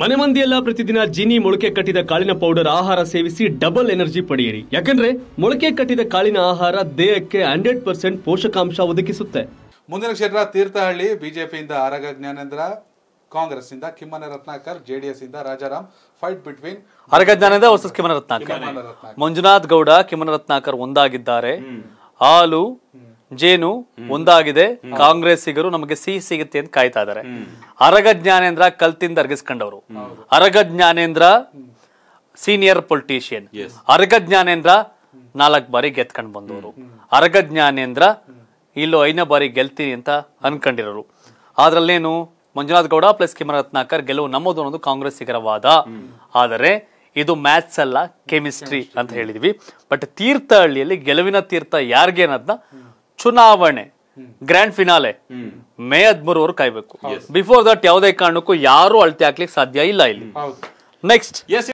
ಮನೆ ಮಂದಿಯೆಲ್ಲ ಪ್ರತಿದಿನ ಜೀನಿ ಮೊಳಕೆ ಕಟ್ಟಿದ ಕಾಳಿನ ಪೌಡರ್ ಆಹಾರ ಸೇವಿಸಿ ಡಬಲ್ ಎನರ್ಜಿ ಪಡೆಯಿರಿ ಯಾಕಂದ್ರೆ ಮೊಳಕೆ ಕಟ್ಟಿದ ಕಾಳಿನ ಆಹಾರ ದೇಹಕ್ಕೆ ಹಂಡ್ರೆಡ್ ಪರ್ಸೆಂಟ್ ಪೋಷಕಾಂಶ ಒದಗಿಸುತ್ತೆ ಮುಂದಿನ ಕ್ಷೇತ್ರ ತೀರ್ಥಹಳ್ಳಿ ಬಿಜೆಪಿಯಿಂದ ಆರಗ ಜ್ಞಾನೇಂದ್ರ ಇಂದ ಕಿಮ್ಮನ ರತ್ನಾಕರ್ ಜೆಡಿಎಸ್ ಇಂದ Rajaram fight between Araga Jnanendra versus Kimmane Ratnakar Manjunath Gowda Kimmane Ratnakar ಒಂದಾಗಿದ್ದಾರೆ ಹಾಲು ಜೇನು ಒಂದಾಗಿದೆ ಕಾಂಗ್ರೆಸ್ಸಿಗರು ನಮಗೆ ಸಿಹಿ ಸಿಗುತ್ತೆ ಅಂತ ಕಾಯ್ತಾ ಇದ್ದಾರೆ ಅರಗ ಜ್ಞಾನೇಂದ್ರ ಕಲ್ತಿಂದ ಅರ್ಗಿಸ್ಕೊಂಡವರು ಅರಗ ಜ್ಞಾನೇಂದ್ರ ಸೀನಿಯರ್ ಪೊಲಿಟಿಷಿಯನ್ ಅರಗ ಜ್ಞಾನೇಂದ್ರ ನಾಲ್ಕು ಬಾರಿ ಗೆದ್ಕೊಂಡು ಬಂದವರು ಅರಗ ಜ್ಞಾನೇಂದ್ರ ಇಲ್ಲೋ ಐನೇ ಬಾರಿ ಗೆಲ್ತೀನಿ ಅಂತ ಅನ್ಕೊಂಡಿರೋರು ಅದ್ರಲ್ಲೇನು ಮಂಜುನಾಥ್ ಗೌಡ ಪ್ಲಸ್ ರತ್ನಾಕರ್ ಗೆಲುವು ನಮ್ಮದು ಅನ್ನೋದು ಕಾಂಗ್ರೆಸ್ಸಿಗರ ವಾದ ಆದರೆ ಇದು ಮ್ಯಾಥ್ಸ್ ಅಲ್ಲ ಕೆಮಿಸ್ಟ್ರಿ ಅಂತ ಹೇಳಿದ್ವಿ ಬಟ್ ತೀರ್ಥಹಳ್ಳಿಯಲ್ಲಿ ಗೆಲುವಿನ ತೀರ್ಥ ಯಾರಿಗೆ ಅನ್ನೋದನ್ನ ಚುನಾವಣೆ ಗ್ರ್ಯಾಂಡ್ ಫಿನಾಲೆ ಮೇ ಹದಿಮೂರವರೆಗೂ ಕಾಯ್ಬೇಕು ಬಿಫೋರ್ ದಟ್ ಯಾವುದೇ ಕಾರಣಕ್ಕೂ ಯಾರು ಅಳತೆ ಹಾಕ್ಲಿಕ್ಕೆ ಸಾಧ್ಯ ಇಲ್ಲ ಇಲ್ಲಿ ನೆಕ್ಸ್ಟ್